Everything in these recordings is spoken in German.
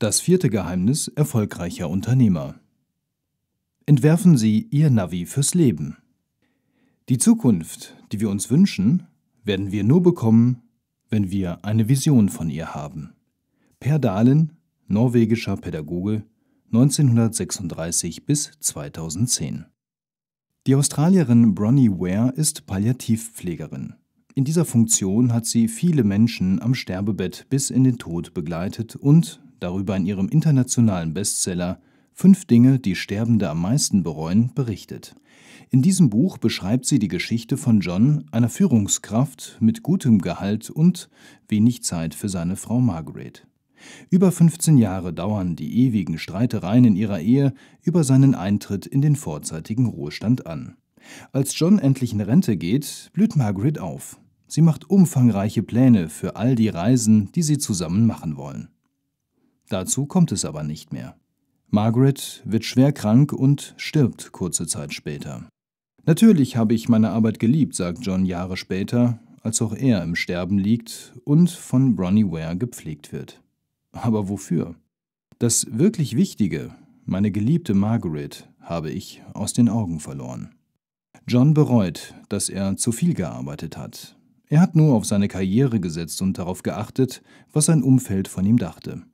Das vierte Geheimnis erfolgreicher Unternehmer. Entwerfen Sie Ihr Navi fürs Leben. Die Zukunft, die wir uns wünschen, werden wir nur bekommen, wenn wir eine Vision von ihr haben. Per Dahlen, norwegischer Pädagoge, 1936 bis 2010. Die Australierin Bronnie Ware ist Palliativpflegerin. In dieser Funktion hat sie viele Menschen am Sterbebett bis in den Tod begleitet und darüber in ihrem internationalen Bestseller Fünf Dinge, die Sterbende am meisten bereuen, berichtet. In diesem Buch beschreibt sie die Geschichte von John, einer Führungskraft mit gutem Gehalt und wenig Zeit für seine Frau Margaret. Über 15 Jahre dauern die ewigen Streitereien in ihrer Ehe über seinen Eintritt in den vorzeitigen Ruhestand an. Als John endlich in Rente geht, blüht Margaret auf. Sie macht umfangreiche Pläne für all die Reisen, die sie zusammen machen wollen. Dazu kommt es aber nicht mehr. Margaret wird schwer krank und stirbt kurze Zeit später. Natürlich habe ich meine Arbeit geliebt, sagt John Jahre später, als auch er im Sterben liegt und von Bronnie Ware gepflegt wird. Aber wofür? Das wirklich Wichtige, meine geliebte Margaret, habe ich aus den Augen verloren. John bereut, dass er zu viel gearbeitet hat. Er hat nur auf seine Karriere gesetzt und darauf geachtet, was sein Umfeld von ihm dachte.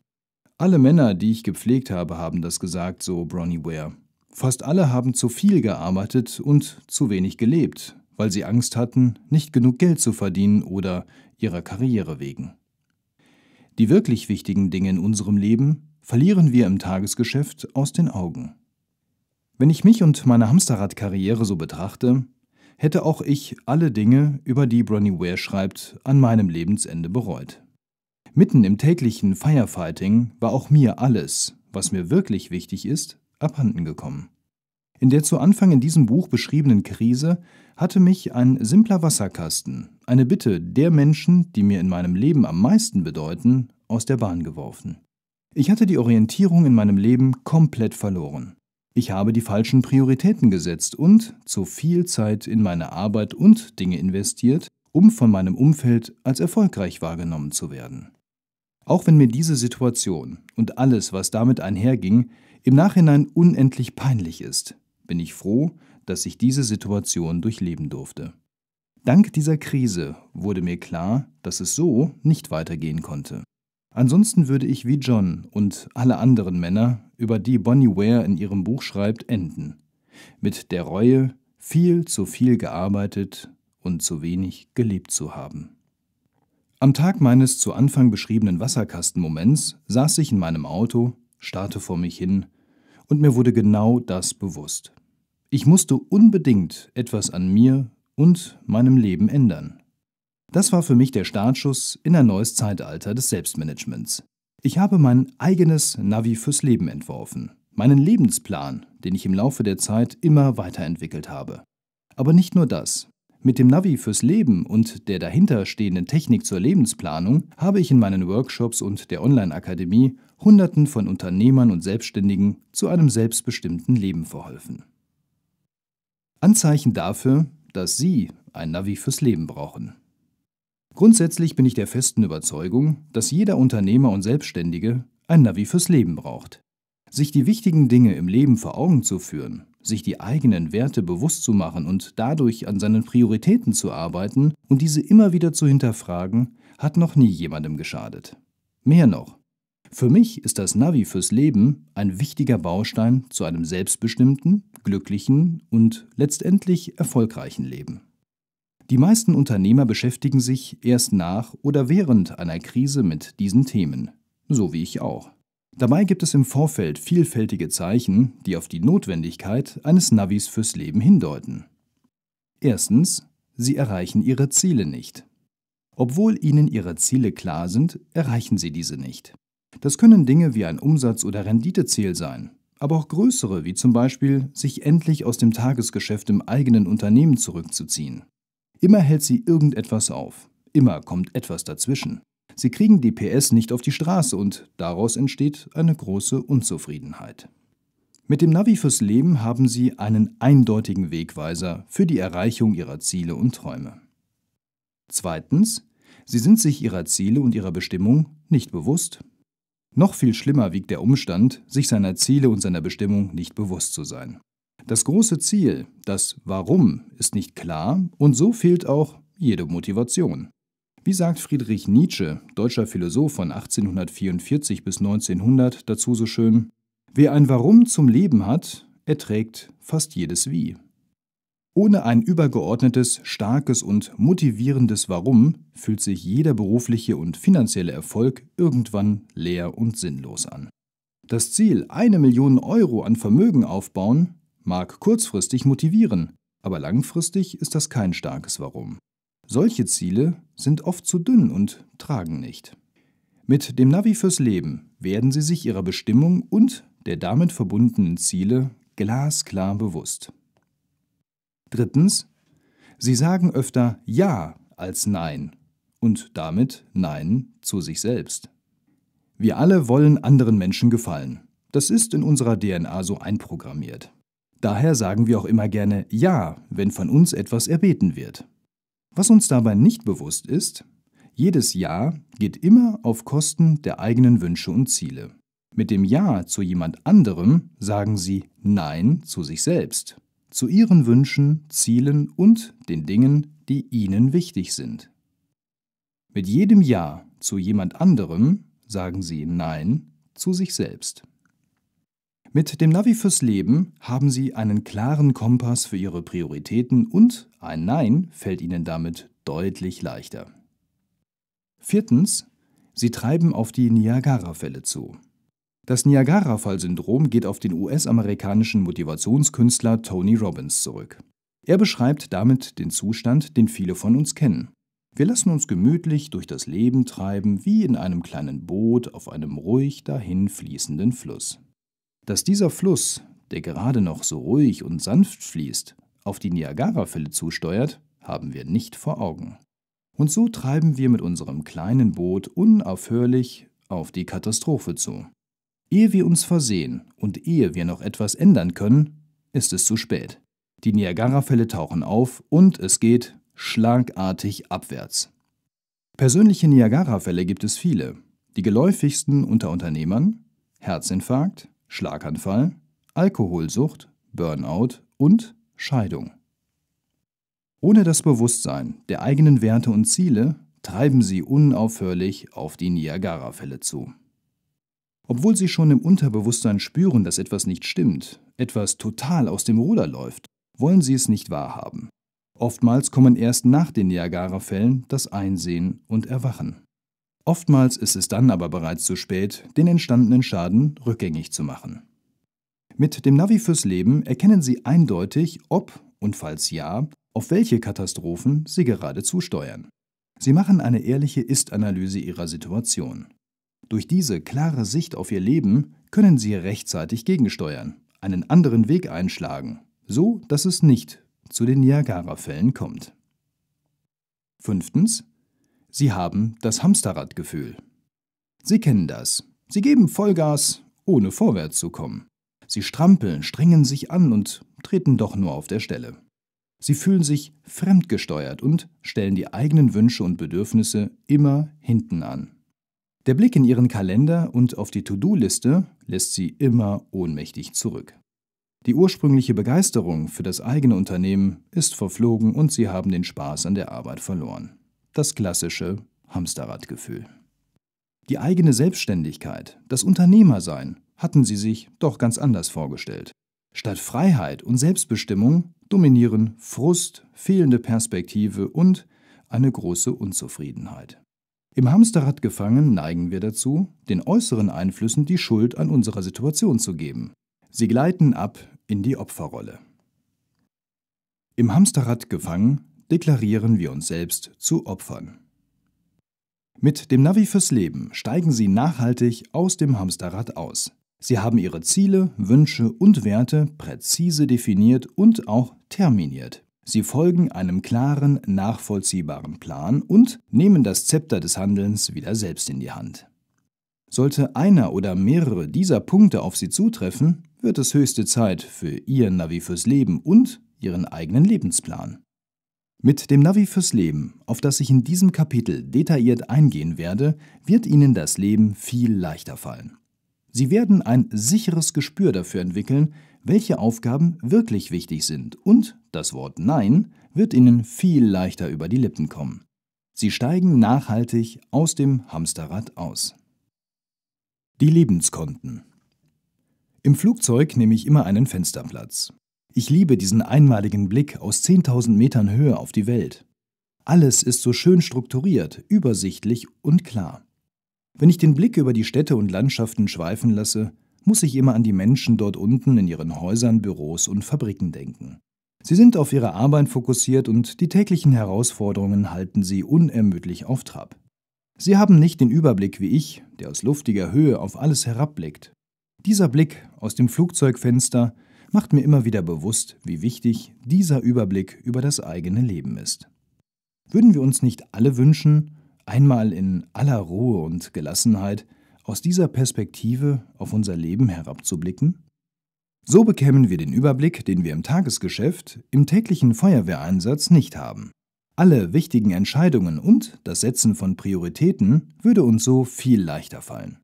Alle Männer, die ich gepflegt habe, haben das gesagt, so Bronnie Ware. Fast alle haben zu viel gearbeitet und zu wenig gelebt, weil sie Angst hatten, nicht genug Geld zu verdienen oder ihrer Karriere wegen. Die wirklich wichtigen Dinge in unserem Leben verlieren wir im Tagesgeschäft aus den Augen. Wenn ich mich und meine Hamsterradkarriere so betrachte, hätte auch ich alle Dinge, über die Bronnie Ware schreibt, an meinem Lebensende bereut. Mitten im täglichen Firefighting war auch mir alles, was mir wirklich wichtig ist, abhandengekommen. In der zu Anfang in diesem Buch beschriebenen Krise hatte mich ein simpler Wasserkasten, eine Bitte der Menschen, die mir in meinem Leben am meisten bedeuten, aus der Bahn geworfen. Ich hatte die Orientierung in meinem Leben komplett verloren. Ich habe die falschen Prioritäten gesetzt und zu viel Zeit in meine Arbeit und Dinge investiert, um von meinem Umfeld als erfolgreich wahrgenommen zu werden. Auch wenn mir diese Situation und alles, was damit einherging, im Nachhinein unendlich peinlich ist, bin ich froh, dass ich diese Situation durchleben durfte. Dank dieser Krise wurde mir klar, dass es so nicht weitergehen konnte. Ansonsten würde ich wie John und alle anderen Männer, über die Bonnie Ware in ihrem Buch schreibt, enden. Mit der Reue, viel zu viel gearbeitet und zu wenig gelebt zu haben. Am Tag meines zu Anfang beschriebenen Wasserkastenmoments saß ich in meinem Auto, starrte vor mich hin und mir wurde genau das bewusst. Ich musste unbedingt etwas an mir und meinem Leben ändern. Das war für mich der Startschuss in ein neues Zeitalter des Selbstmanagements. Ich habe mein eigenes Navi fürs Leben entworfen, meinen Lebensplan, den ich im Laufe der Zeit immer weiterentwickelt habe. Aber nicht nur das. Mit dem Navi fürs Leben und der dahinterstehenden Technik zur Lebensplanung habe ich in meinen Workshops und der Online-Akademie Hunderten von Unternehmern und Selbstständigen zu einem selbstbestimmten Leben verholfen. Anzeichen dafür, dass Sie ein Navi fürs Leben brauchen. Grundsätzlich bin ich der festen Überzeugung, dass jeder Unternehmer und Selbstständige ein Navi fürs Leben braucht. Sich die wichtigen Dinge im Leben vor Augen zu führen sich die eigenen Werte bewusst zu machen und dadurch an seinen Prioritäten zu arbeiten und diese immer wieder zu hinterfragen, hat noch nie jemandem geschadet. Mehr noch, für mich ist das Navi fürs Leben ein wichtiger Baustein zu einem selbstbestimmten, glücklichen und letztendlich erfolgreichen Leben. Die meisten Unternehmer beschäftigen sich erst nach oder während einer Krise mit diesen Themen, so wie ich auch. Dabei gibt es im Vorfeld vielfältige Zeichen, die auf die Notwendigkeit eines Navis fürs Leben hindeuten. Erstens, sie erreichen ihre Ziele nicht. Obwohl ihnen ihre Ziele klar sind, erreichen sie diese nicht. Das können Dinge wie ein Umsatz- oder Renditeziel sein, aber auch größere, wie zum Beispiel sich endlich aus dem Tagesgeschäft im eigenen Unternehmen zurückzuziehen. Immer hält sie irgendetwas auf, immer kommt etwas dazwischen. Sie kriegen die PS nicht auf die Straße und daraus entsteht eine große Unzufriedenheit. Mit dem Navi fürs Leben haben Sie einen eindeutigen Wegweiser für die Erreichung Ihrer Ziele und Träume. Zweitens, Sie sind sich Ihrer Ziele und Ihrer Bestimmung nicht bewusst. Noch viel schlimmer wiegt der Umstand, sich seiner Ziele und seiner Bestimmung nicht bewusst zu sein. Das große Ziel, das Warum, ist nicht klar und so fehlt auch jede Motivation. Wie sagt Friedrich Nietzsche, deutscher Philosoph von 1844 bis 1900, dazu so schön, wer ein Warum zum Leben hat, erträgt fast jedes Wie. Ohne ein übergeordnetes, starkes und motivierendes Warum fühlt sich jeder berufliche und finanzielle Erfolg irgendwann leer und sinnlos an. Das Ziel, eine Million Euro an Vermögen aufbauen, mag kurzfristig motivieren, aber langfristig ist das kein starkes Warum. Solche Ziele sind oft zu dünn und tragen nicht. Mit dem Navi fürs Leben werden Sie sich Ihrer Bestimmung und der damit verbundenen Ziele glasklar bewusst. Drittens, Sie sagen öfter Ja als Nein und damit Nein zu sich selbst. Wir alle wollen anderen Menschen gefallen. Das ist in unserer DNA so einprogrammiert. Daher sagen wir auch immer gerne Ja, wenn von uns etwas erbeten wird. Was uns dabei nicht bewusst ist, jedes Ja geht immer auf Kosten der eigenen Wünsche und Ziele. Mit dem Ja zu jemand anderem sagen sie Nein zu sich selbst, zu ihren Wünschen, Zielen und den Dingen, die ihnen wichtig sind. Mit jedem Ja zu jemand anderem sagen sie Nein zu sich selbst. Mit dem Navi fürs Leben haben Sie einen klaren Kompass für Ihre Prioritäten und ein Nein fällt Ihnen damit deutlich leichter. Viertens, Sie treiben auf die Niagara-Fälle zu. Das Niagara-Fall-Syndrom geht auf den US-amerikanischen Motivationskünstler Tony Robbins zurück. Er beschreibt damit den Zustand, den viele von uns kennen. Wir lassen uns gemütlich durch das Leben treiben, wie in einem kleinen Boot auf einem ruhig dahinfließenden Fluss. Dass dieser Fluss, der gerade noch so ruhig und sanft fließt, auf die Niagarafälle zusteuert, haben wir nicht vor Augen. Und so treiben wir mit unserem kleinen Boot unaufhörlich auf die Katastrophe zu. Ehe wir uns versehen und ehe wir noch etwas ändern können, ist es zu spät. Die Niagarafälle tauchen auf und es geht schlagartig abwärts. Persönliche Niagarafälle gibt es viele. Die geläufigsten unter Unternehmern, Herzinfarkt, Schlaganfall, Alkoholsucht, Burnout und Scheidung. Ohne das Bewusstsein der eigenen Werte und Ziele treiben sie unaufhörlich auf die Niagara-Fälle zu. Obwohl sie schon im Unterbewusstsein spüren, dass etwas nicht stimmt, etwas total aus dem Ruder läuft, wollen sie es nicht wahrhaben. Oftmals kommen erst nach den Niagara-Fällen das Einsehen und Erwachen. Oftmals ist es dann aber bereits zu spät, den entstandenen Schaden rückgängig zu machen. Mit dem Navi fürs Leben erkennen Sie eindeutig, ob und falls ja, auf welche Katastrophen Sie gerade zusteuern. Sie machen eine ehrliche Ist-Analyse Ihrer Situation. Durch diese klare Sicht auf Ihr Leben können Sie rechtzeitig gegensteuern, einen anderen Weg einschlagen, so dass es nicht zu den Niagara-Fällen kommt. Fünftens, Sie haben das Hamsterradgefühl. Sie kennen das. Sie geben Vollgas, ohne vorwärts zu kommen. Sie strampeln, strengen sich an und treten doch nur auf der Stelle. Sie fühlen sich fremdgesteuert und stellen die eigenen Wünsche und Bedürfnisse immer hinten an. Der Blick in ihren Kalender und auf die To-Do-Liste lässt sie immer ohnmächtig zurück. Die ursprüngliche Begeisterung für das eigene Unternehmen ist verflogen und sie haben den Spaß an der Arbeit verloren das klassische Hamsterradgefühl. Die eigene Selbstständigkeit, das Unternehmersein hatten sie sich doch ganz anders vorgestellt. Statt Freiheit und Selbstbestimmung dominieren Frust, fehlende Perspektive und eine große Unzufriedenheit. Im Hamsterrad gefangen neigen wir dazu, den äußeren Einflüssen die Schuld an unserer Situation zu geben. Sie gleiten ab in die Opferrolle. Im Hamsterrad gefangen deklarieren wir uns selbst zu Opfern. Mit dem Navi fürs Leben steigen Sie nachhaltig aus dem Hamsterrad aus. Sie haben Ihre Ziele, Wünsche und Werte präzise definiert und auch terminiert. Sie folgen einem klaren, nachvollziehbaren Plan und nehmen das Zepter des Handelns wieder selbst in die Hand. Sollte einer oder mehrere dieser Punkte auf Sie zutreffen, wird es höchste Zeit für Ihr Navi fürs Leben und Ihren eigenen Lebensplan. Mit dem Navi fürs Leben, auf das ich in diesem Kapitel detailliert eingehen werde, wird Ihnen das Leben viel leichter fallen. Sie werden ein sicheres Gespür dafür entwickeln, welche Aufgaben wirklich wichtig sind und das Wort Nein wird Ihnen viel leichter über die Lippen kommen. Sie steigen nachhaltig aus dem Hamsterrad aus. Die Lebenskonten. Im Flugzeug nehme ich immer einen Fensterplatz. Ich liebe diesen einmaligen Blick aus 10.000 Metern Höhe auf die Welt. Alles ist so schön strukturiert, übersichtlich und klar. Wenn ich den Blick über die Städte und Landschaften schweifen lasse, muss ich immer an die Menschen dort unten in ihren Häusern, Büros und Fabriken denken. Sie sind auf ihre Arbeit fokussiert und die täglichen Herausforderungen halten sie unermüdlich auf Trab. Sie haben nicht den Überblick wie ich, der aus luftiger Höhe auf alles herabblickt. Dieser Blick aus dem Flugzeugfenster macht mir immer wieder bewusst, wie wichtig dieser Überblick über das eigene Leben ist. Würden wir uns nicht alle wünschen, einmal in aller Ruhe und Gelassenheit aus dieser Perspektive auf unser Leben herabzublicken? So bekämen wir den Überblick, den wir im Tagesgeschäft, im täglichen Feuerwehreinsatz nicht haben. Alle wichtigen Entscheidungen und das Setzen von Prioritäten würde uns so viel leichter fallen.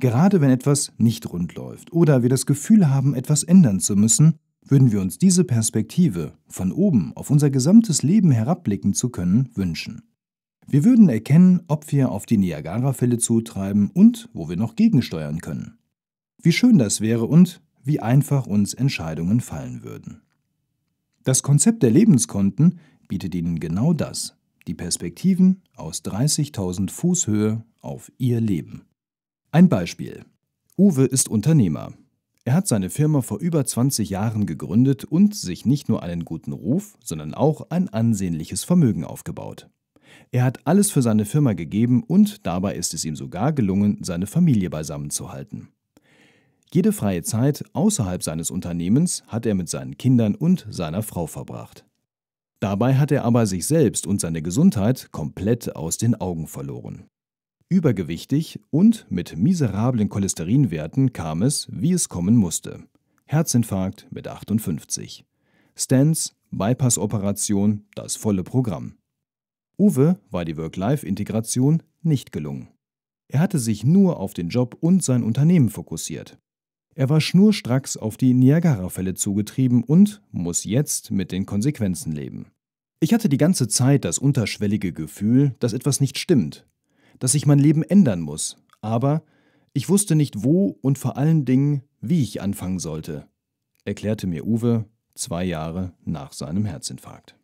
Gerade wenn etwas nicht rund läuft oder wir das Gefühl haben, etwas ändern zu müssen, würden wir uns diese Perspektive, von oben auf unser gesamtes Leben herabblicken zu können, wünschen. Wir würden erkennen, ob wir auf die Niagara-Fälle zutreiben und wo wir noch gegensteuern können. Wie schön das wäre und wie einfach uns Entscheidungen fallen würden. Das Konzept der Lebenskonten bietet Ihnen genau das, die Perspektiven aus 30.000 Fuß Höhe auf Ihr Leben. Ein Beispiel. Uwe ist Unternehmer. Er hat seine Firma vor über 20 Jahren gegründet und sich nicht nur einen guten Ruf, sondern auch ein ansehnliches Vermögen aufgebaut. Er hat alles für seine Firma gegeben und dabei ist es ihm sogar gelungen, seine Familie beisammen zu halten. Jede freie Zeit außerhalb seines Unternehmens hat er mit seinen Kindern und seiner Frau verbracht. Dabei hat er aber sich selbst und seine Gesundheit komplett aus den Augen verloren. Übergewichtig und mit miserablen Cholesterinwerten kam es, wie es kommen musste. Herzinfarkt mit 58. Stents, Bypass-Operation, das volle Programm. Uwe war die Work-Life-Integration nicht gelungen. Er hatte sich nur auf den Job und sein Unternehmen fokussiert. Er war schnurstracks auf die Niagara-Fälle zugetrieben und muss jetzt mit den Konsequenzen leben. Ich hatte die ganze Zeit das unterschwellige Gefühl, dass etwas nicht stimmt, dass ich mein Leben ändern muss, aber ich wusste nicht wo und vor allen Dingen, wie ich anfangen sollte, erklärte mir Uwe zwei Jahre nach seinem Herzinfarkt.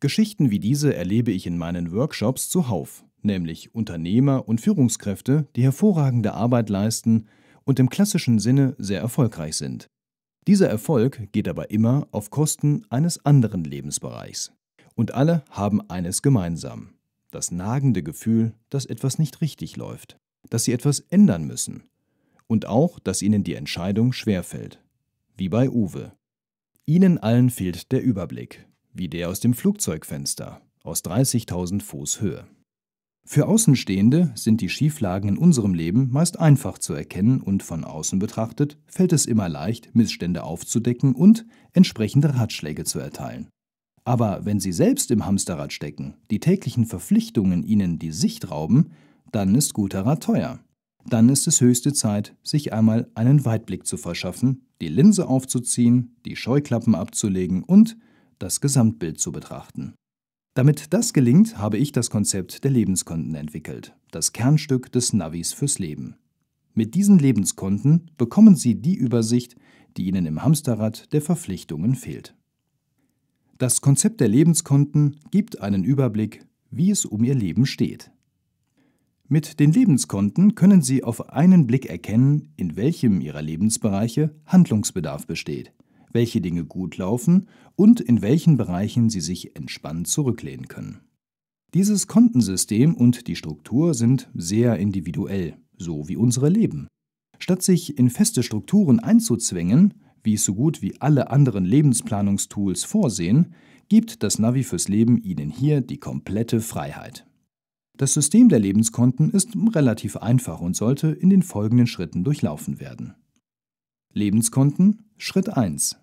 Geschichten wie diese erlebe ich in meinen Workshops zuhauf, nämlich Unternehmer und Führungskräfte, die hervorragende Arbeit leisten und im klassischen Sinne sehr erfolgreich sind. Dieser Erfolg geht aber immer auf Kosten eines anderen Lebensbereichs. Und alle haben eines gemeinsam. Das nagende Gefühl, dass etwas nicht richtig läuft, dass sie etwas ändern müssen und auch, dass ihnen die Entscheidung schwerfällt. Wie bei Uwe. Ihnen allen fehlt der Überblick, wie der aus dem Flugzeugfenster aus 30.000 Fuß Höhe. Für Außenstehende sind die Schieflagen in unserem Leben meist einfach zu erkennen und von außen betrachtet fällt es immer leicht, Missstände aufzudecken und entsprechende Ratschläge zu erteilen. Aber wenn sie selbst im Hamsterrad stecken, die täglichen Verpflichtungen ihnen die Sicht rauben, dann ist guter Rat teuer. Dann ist es höchste Zeit, sich einmal einen Weitblick zu verschaffen, die Linse aufzuziehen, die Scheuklappen abzulegen und das Gesamtbild zu betrachten. Damit das gelingt, habe ich das Konzept der Lebenskonten entwickelt, das Kernstück des Navis fürs Leben. Mit diesen Lebenskonten bekommen Sie die Übersicht, die Ihnen im Hamsterrad der Verpflichtungen fehlt. Das Konzept der Lebenskonten gibt einen Überblick, wie es um Ihr Leben steht. Mit den Lebenskonten können Sie auf einen Blick erkennen, in welchem Ihrer Lebensbereiche Handlungsbedarf besteht, welche Dinge gut laufen und in welchen Bereichen Sie sich entspannt zurücklehnen können. Dieses Kontensystem und die Struktur sind sehr individuell, so wie unsere Leben. Statt sich in feste Strukturen einzuzwängen, wie es so gut wie alle anderen Lebensplanungstools vorsehen, gibt das Navi fürs Leben Ihnen hier die komplette Freiheit. Das System der Lebenskonten ist relativ einfach und sollte in den folgenden Schritten durchlaufen werden. Lebenskonten Schritt 1.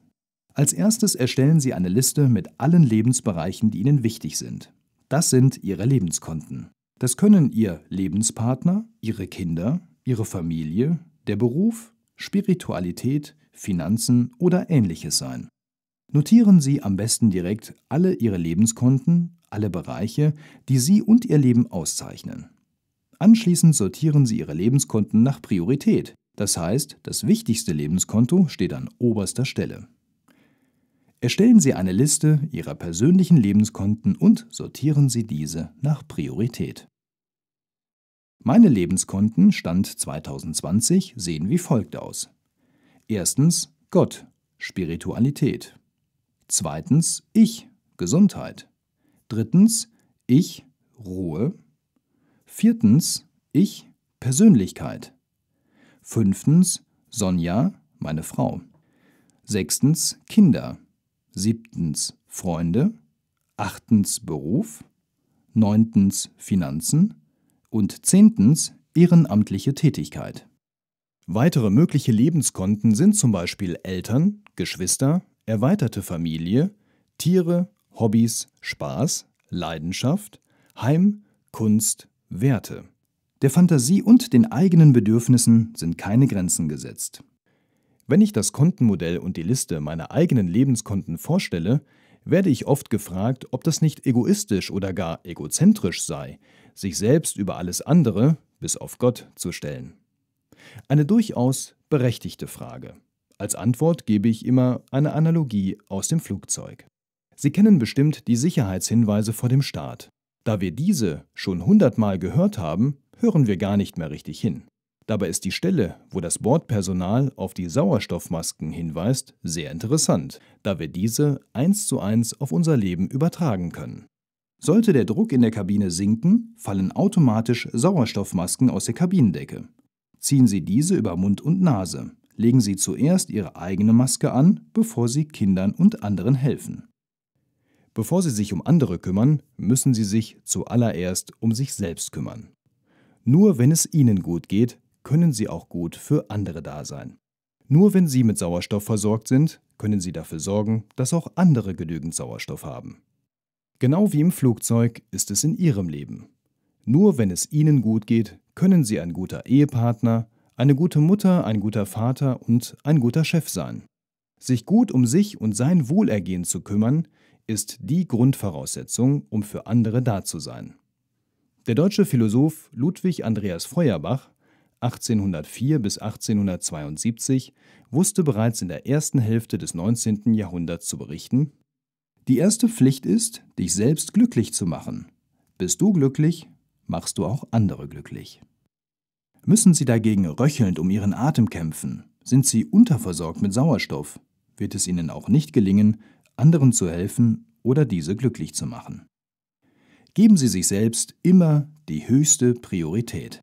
Als erstes erstellen Sie eine Liste mit allen Lebensbereichen, die Ihnen wichtig sind. Das sind Ihre Lebenskonten. Das können Ihr Lebenspartner, Ihre Kinder, Ihre Familie, der Beruf, Spiritualität, Finanzen oder ähnliches sein. Notieren Sie am besten direkt alle Ihre Lebenskonten, alle Bereiche, die Sie und Ihr Leben auszeichnen. Anschließend sortieren Sie Ihre Lebenskonten nach Priorität. Das heißt, das wichtigste Lebenskonto steht an oberster Stelle. Erstellen Sie eine Liste Ihrer persönlichen Lebenskonten und sortieren Sie diese nach Priorität. Meine Lebenskonten Stand 2020 sehen wie folgt aus. Erstens Gott, Spiritualität. Zweitens Ich, Gesundheit. Drittens Ich, Ruhe. Viertens Ich, Persönlichkeit. Fünftens Sonja, meine Frau. Sechstens Kinder. Siebtens Freunde. Achtens Beruf. Neuntens Finanzen. Und zehntens ehrenamtliche Tätigkeit. Weitere mögliche Lebenskonten sind zum Beispiel Eltern, Geschwister, erweiterte Familie, Tiere, Hobbys, Spaß, Leidenschaft, Heim, Kunst, Werte. Der Fantasie und den eigenen Bedürfnissen sind keine Grenzen gesetzt. Wenn ich das Kontenmodell und die Liste meiner eigenen Lebenskonten vorstelle, werde ich oft gefragt, ob das nicht egoistisch oder gar egozentrisch sei, sich selbst über alles andere, bis auf Gott, zu stellen. Eine durchaus berechtigte Frage. Als Antwort gebe ich immer eine Analogie aus dem Flugzeug. Sie kennen bestimmt die Sicherheitshinweise vor dem Start. Da wir diese schon hundertmal gehört haben, hören wir gar nicht mehr richtig hin. Dabei ist die Stelle, wo das Bordpersonal auf die Sauerstoffmasken hinweist, sehr interessant, da wir diese eins zu eins auf unser Leben übertragen können. Sollte der Druck in der Kabine sinken, fallen automatisch Sauerstoffmasken aus der Kabinendecke. Ziehen Sie diese über Mund und Nase. Legen Sie zuerst Ihre eigene Maske an, bevor Sie Kindern und anderen helfen. Bevor Sie sich um andere kümmern, müssen Sie sich zuallererst um sich selbst kümmern. Nur wenn es Ihnen gut geht, können Sie auch gut für andere da sein. Nur wenn Sie mit Sauerstoff versorgt sind, können Sie dafür sorgen, dass auch andere genügend Sauerstoff haben. Genau wie im Flugzeug ist es in Ihrem Leben. Nur wenn es Ihnen gut geht, können Sie ein guter Ehepartner, eine gute Mutter, ein guter Vater und ein guter Chef sein. Sich gut um sich und sein Wohlergehen zu kümmern, ist die Grundvoraussetzung, um für andere da zu sein. Der deutsche Philosoph Ludwig Andreas Feuerbach 1804 bis 1872 wusste bereits in der ersten Hälfte des 19. Jahrhunderts zu berichten, die erste Pflicht ist, dich selbst glücklich zu machen. Bist du glücklich, machst du auch andere glücklich. Müssen sie dagegen röchelnd um ihren Atem kämpfen, sind sie unterversorgt mit Sauerstoff, wird es ihnen auch nicht gelingen, anderen zu helfen oder diese glücklich zu machen. Geben Sie sich selbst immer die höchste Priorität.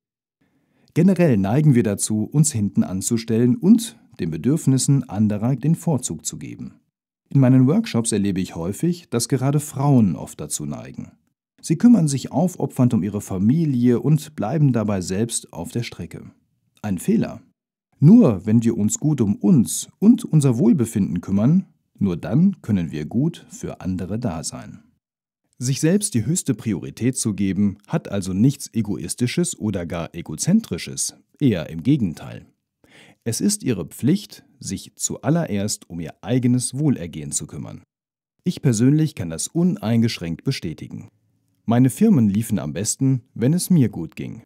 Generell neigen wir dazu, uns hinten anzustellen und den Bedürfnissen anderer den Vorzug zu geben. In meinen Workshops erlebe ich häufig, dass gerade Frauen oft dazu neigen. Sie kümmern sich aufopfernd um ihre Familie und bleiben dabei selbst auf der Strecke. Ein Fehler. Nur wenn wir uns gut um uns und unser Wohlbefinden kümmern, nur dann können wir gut für andere da sein. Sich selbst die höchste Priorität zu geben, hat also nichts Egoistisches oder gar Egozentrisches, eher im Gegenteil. Es ist ihre Pflicht, sich zuallererst um ihr eigenes Wohlergehen zu kümmern. Ich persönlich kann das uneingeschränkt bestätigen. Meine Firmen liefen am besten, wenn es mir gut ging.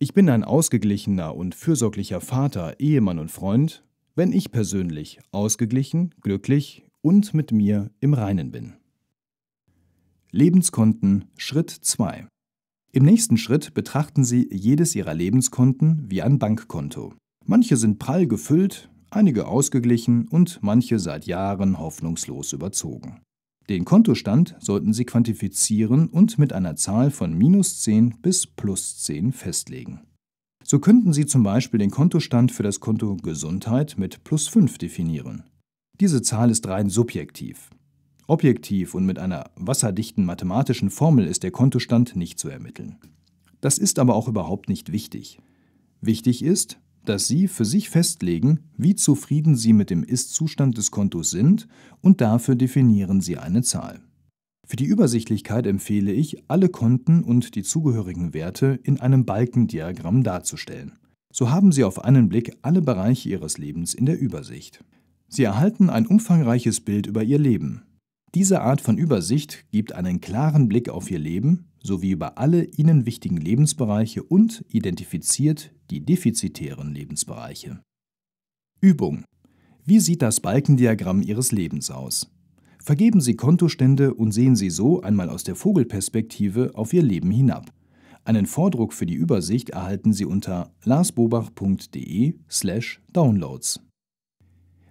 Ich bin ein ausgeglichener und fürsorglicher Vater, Ehemann und Freund, wenn ich persönlich ausgeglichen, glücklich und mit mir im Reinen bin. Lebenskonten Schritt 2 Im nächsten Schritt betrachten Sie jedes Ihrer Lebenskonten wie ein Bankkonto. Manche sind prall gefüllt, einige ausgeglichen und manche seit Jahren hoffnungslos überzogen. Den Kontostand sollten Sie quantifizieren und mit einer Zahl von minus 10 bis plus 10 festlegen. So könnten Sie zum Beispiel den Kontostand für das Konto Gesundheit mit plus 5 definieren. Diese Zahl ist rein subjektiv. Objektiv und mit einer wasserdichten mathematischen Formel ist der Kontostand nicht zu ermitteln. Das ist aber auch überhaupt nicht wichtig. Wichtig ist, dass Sie für sich festlegen, wie zufrieden Sie mit dem Ist-Zustand des Kontos sind und dafür definieren Sie eine Zahl. Für die Übersichtlichkeit empfehle ich, alle Konten und die zugehörigen Werte in einem Balkendiagramm darzustellen. So haben Sie auf einen Blick alle Bereiche Ihres Lebens in der Übersicht. Sie erhalten ein umfangreiches Bild über Ihr Leben. Diese Art von Übersicht gibt einen klaren Blick auf Ihr Leben sowie über alle Ihnen wichtigen Lebensbereiche und identifiziert die defizitären Lebensbereiche. Übung. Wie sieht das Balkendiagramm Ihres Lebens aus? Vergeben Sie Kontostände und sehen Sie so einmal aus der Vogelperspektive auf Ihr Leben hinab. Einen Vordruck für die Übersicht erhalten Sie unter larsbobach.de/downloads. slash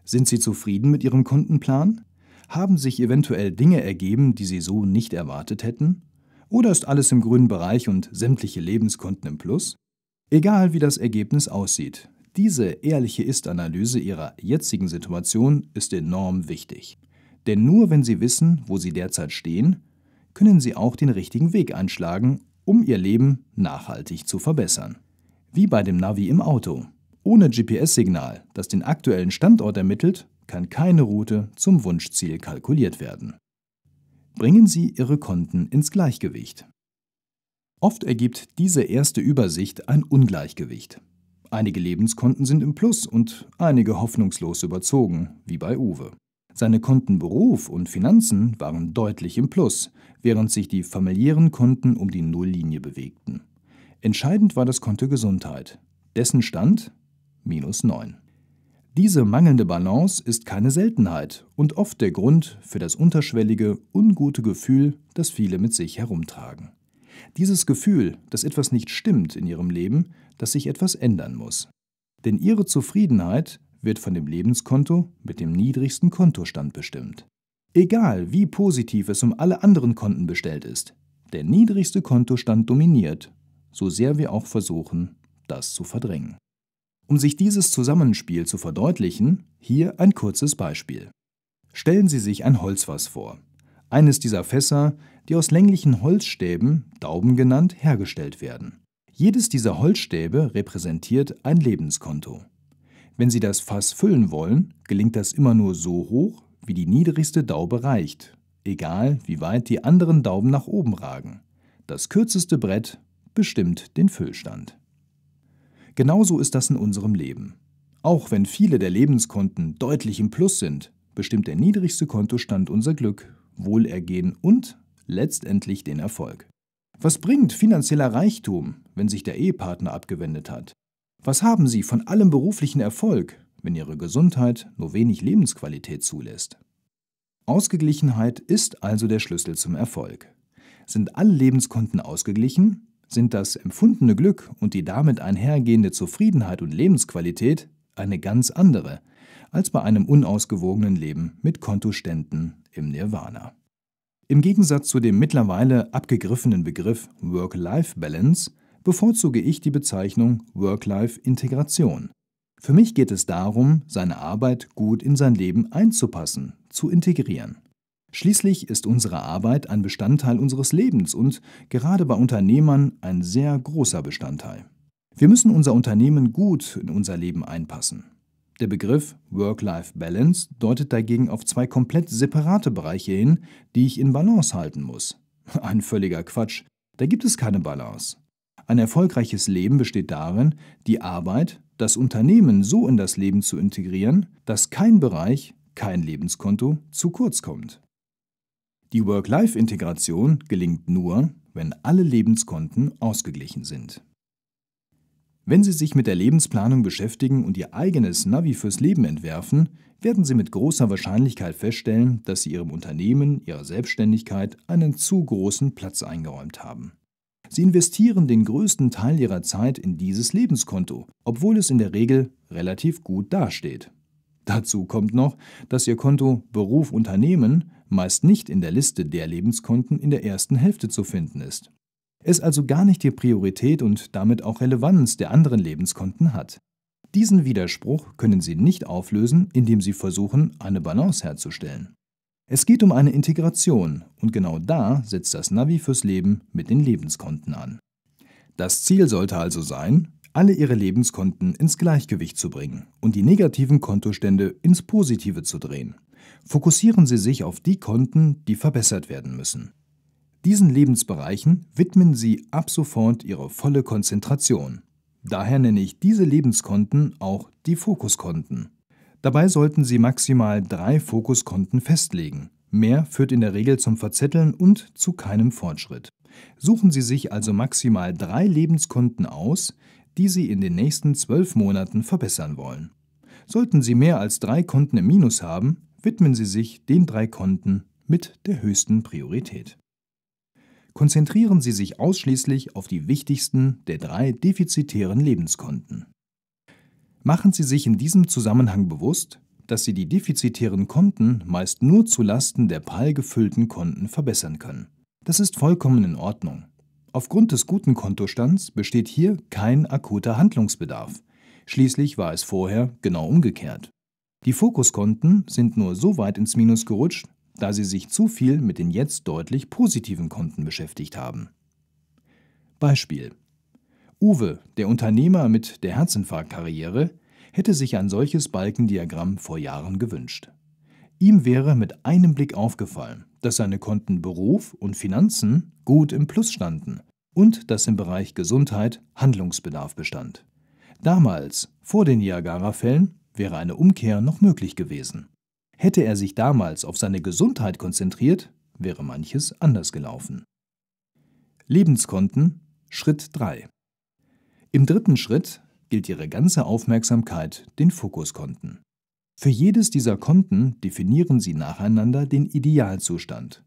Sind Sie zufrieden mit Ihrem Kontenplan? Haben sich eventuell Dinge ergeben, die Sie so nicht erwartet hätten? Oder ist alles im grünen Bereich und sämtliche Lebenskonten im Plus? Egal wie das Ergebnis aussieht, diese ehrliche Ist-Analyse ihrer jetzigen Situation ist enorm wichtig. Denn nur wenn Sie wissen, wo Sie derzeit stehen, können Sie auch den richtigen Weg einschlagen, um Ihr Leben nachhaltig zu verbessern. Wie bei dem Navi im Auto. Ohne GPS-Signal, das den aktuellen Standort ermittelt, kann keine Route zum Wunschziel kalkuliert werden. Bringen Sie Ihre Konten ins Gleichgewicht. Oft ergibt diese erste Übersicht ein Ungleichgewicht. Einige Lebenskonten sind im Plus und einige hoffnungslos überzogen, wie bei Uwe. Seine Konten Beruf und Finanzen waren deutlich im Plus, während sich die familiären Konten um die Nulllinie bewegten. Entscheidend war das Konto Gesundheit. Dessen stand minus 9. Diese mangelnde Balance ist keine Seltenheit und oft der Grund für das unterschwellige, ungute Gefühl, das viele mit sich herumtragen. Dieses Gefühl, dass etwas nicht stimmt in ihrem Leben, dass sich etwas ändern muss. Denn ihre Zufriedenheit wird von dem Lebenskonto mit dem niedrigsten Kontostand bestimmt. Egal wie positiv es um alle anderen Konten bestellt ist, der niedrigste Kontostand dominiert, so sehr wir auch versuchen, das zu verdrängen. Um sich dieses Zusammenspiel zu verdeutlichen, hier ein kurzes Beispiel. Stellen Sie sich ein Holzfass vor. Eines dieser Fässer, die aus länglichen Holzstäben, Dauben genannt, hergestellt werden. Jedes dieser Holzstäbe repräsentiert ein Lebenskonto. Wenn Sie das Fass füllen wollen, gelingt das immer nur so hoch, wie die niedrigste Daube reicht, egal wie weit die anderen Dauben nach oben ragen. Das kürzeste Brett bestimmt den Füllstand. Genauso ist das in unserem Leben. Auch wenn viele der Lebenskonten deutlich im Plus sind, bestimmt der niedrigste Kontostand unser Glück, Wohlergehen und letztendlich den Erfolg. Was bringt finanzieller Reichtum, wenn sich der Ehepartner abgewendet hat? Was haben Sie von allem beruflichen Erfolg, wenn Ihre Gesundheit nur wenig Lebensqualität zulässt? Ausgeglichenheit ist also der Schlüssel zum Erfolg. Sind alle Lebenskonten ausgeglichen, sind das empfundene Glück und die damit einhergehende Zufriedenheit und Lebensqualität eine ganz andere als bei einem unausgewogenen Leben mit Kontoständen im Nirvana. Im Gegensatz zu dem mittlerweile abgegriffenen Begriff Work-Life-Balance bevorzuge ich die Bezeichnung Work-Life-Integration. Für mich geht es darum, seine Arbeit gut in sein Leben einzupassen, zu integrieren. Schließlich ist unsere Arbeit ein Bestandteil unseres Lebens und gerade bei Unternehmern ein sehr großer Bestandteil. Wir müssen unser Unternehmen gut in unser Leben einpassen. Der Begriff Work-Life-Balance deutet dagegen auf zwei komplett separate Bereiche hin, die ich in Balance halten muss. Ein völliger Quatsch. Da gibt es keine Balance. Ein erfolgreiches Leben besteht darin, die Arbeit, das Unternehmen so in das Leben zu integrieren, dass kein Bereich, kein Lebenskonto zu kurz kommt. Die Work-Life-Integration gelingt nur, wenn alle Lebenskonten ausgeglichen sind. Wenn Sie sich mit der Lebensplanung beschäftigen und Ihr eigenes Navi fürs Leben entwerfen, werden Sie mit großer Wahrscheinlichkeit feststellen, dass Sie Ihrem Unternehmen, Ihrer Selbstständigkeit einen zu großen Platz eingeräumt haben. Sie investieren den größten Teil Ihrer Zeit in dieses Lebenskonto, obwohl es in der Regel relativ gut dasteht. Dazu kommt noch, dass Ihr Konto Beruf Unternehmen meist nicht in der Liste der Lebenskonten in der ersten Hälfte zu finden ist es also gar nicht die Priorität und damit auch Relevanz der anderen Lebenskonten hat. Diesen Widerspruch können Sie nicht auflösen, indem Sie versuchen, eine Balance herzustellen. Es geht um eine Integration und genau da setzt das Navi fürs Leben mit den Lebenskonten an. Das Ziel sollte also sein, alle Ihre Lebenskonten ins Gleichgewicht zu bringen und die negativen Kontostände ins Positive zu drehen. Fokussieren Sie sich auf die Konten, die verbessert werden müssen. Diesen Lebensbereichen widmen sie ab sofort ihre volle Konzentration. Daher nenne ich diese Lebenskonten auch die Fokuskonten. Dabei sollten Sie maximal drei Fokuskonten festlegen. Mehr führt in der Regel zum Verzetteln und zu keinem Fortschritt. Suchen Sie sich also maximal drei Lebenskonten aus, die Sie in den nächsten zwölf Monaten verbessern wollen. Sollten Sie mehr als drei Konten im Minus haben, widmen Sie sich den drei Konten mit der höchsten Priorität konzentrieren Sie sich ausschließlich auf die wichtigsten der drei defizitären Lebenskonten. Machen Sie sich in diesem Zusammenhang bewusst, dass Sie die defizitären Konten meist nur zu Lasten der PAL gefüllten Konten verbessern können. Das ist vollkommen in Ordnung. Aufgrund des guten Kontostands besteht hier kein akuter Handlungsbedarf. Schließlich war es vorher genau umgekehrt. Die Fokuskonten sind nur so weit ins Minus gerutscht, da sie sich zu viel mit den jetzt deutlich positiven Konten beschäftigt haben. Beispiel Uwe, der Unternehmer mit der Herzinfarktkarriere, hätte sich ein solches Balkendiagramm vor Jahren gewünscht. Ihm wäre mit einem Blick aufgefallen, dass seine Konten Beruf und Finanzen gut im Plus standen und dass im Bereich Gesundheit Handlungsbedarf bestand. Damals, vor den Niagara-Fällen, wäre eine Umkehr noch möglich gewesen. Hätte er sich damals auf seine Gesundheit konzentriert, wäre manches anders gelaufen. Lebenskonten Schritt 3 Im dritten Schritt gilt Ihre ganze Aufmerksamkeit den Fokuskonten. Für jedes dieser Konten definieren Sie nacheinander den Idealzustand,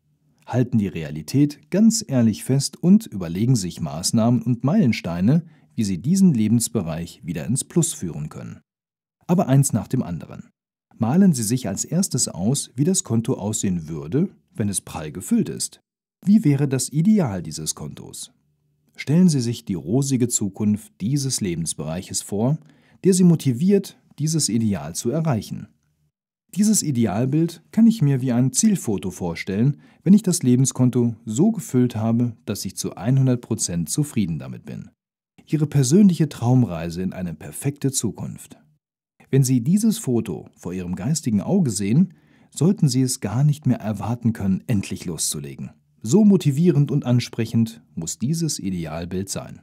halten die Realität ganz ehrlich fest und überlegen sich Maßnahmen und Meilensteine, wie Sie diesen Lebensbereich wieder ins Plus führen können. Aber eins nach dem anderen malen Sie sich als erstes aus, wie das Konto aussehen würde, wenn es prall gefüllt ist. Wie wäre das Ideal dieses Kontos? Stellen Sie sich die rosige Zukunft dieses Lebensbereiches vor, der Sie motiviert, dieses Ideal zu erreichen. Dieses Idealbild kann ich mir wie ein Zielfoto vorstellen, wenn ich das Lebenskonto so gefüllt habe, dass ich zu 100% zufrieden damit bin. Ihre persönliche Traumreise in eine perfekte Zukunft. Wenn Sie dieses Foto vor Ihrem geistigen Auge sehen, sollten Sie es gar nicht mehr erwarten können, endlich loszulegen. So motivierend und ansprechend muss dieses Idealbild sein.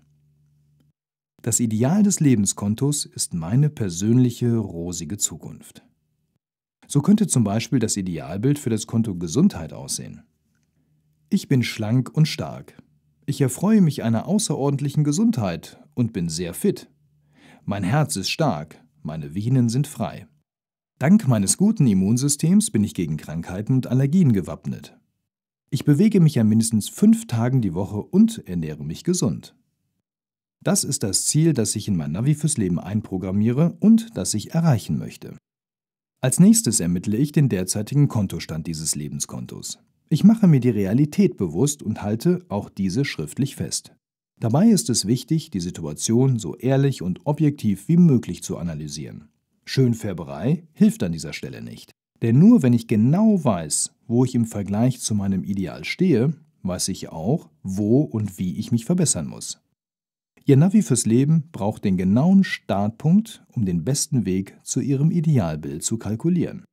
Das Ideal des Lebenskontos ist meine persönliche rosige Zukunft. So könnte zum Beispiel das Idealbild für das Konto Gesundheit aussehen. Ich bin schlank und stark. Ich erfreue mich einer außerordentlichen Gesundheit und bin sehr fit. Mein Herz ist stark, meine Venen sind frei. Dank meines guten Immunsystems bin ich gegen Krankheiten und Allergien gewappnet. Ich bewege mich an mindestens fünf Tagen die Woche und ernähre mich gesund. Das ist das Ziel, das ich in mein Navi fürs Leben einprogrammiere und das ich erreichen möchte. Als nächstes ermittle ich den derzeitigen Kontostand dieses Lebenskontos. Ich mache mir die Realität bewusst und halte auch diese schriftlich fest. Dabei ist es wichtig, die Situation so ehrlich und objektiv wie möglich zu analysieren. Schönfärberei hilft an dieser Stelle nicht. Denn nur wenn ich genau weiß, wo ich im Vergleich zu meinem Ideal stehe, weiß ich auch, wo und wie ich mich verbessern muss. Ihr Navi fürs Leben braucht den genauen Startpunkt, um den besten Weg zu Ihrem Idealbild zu kalkulieren.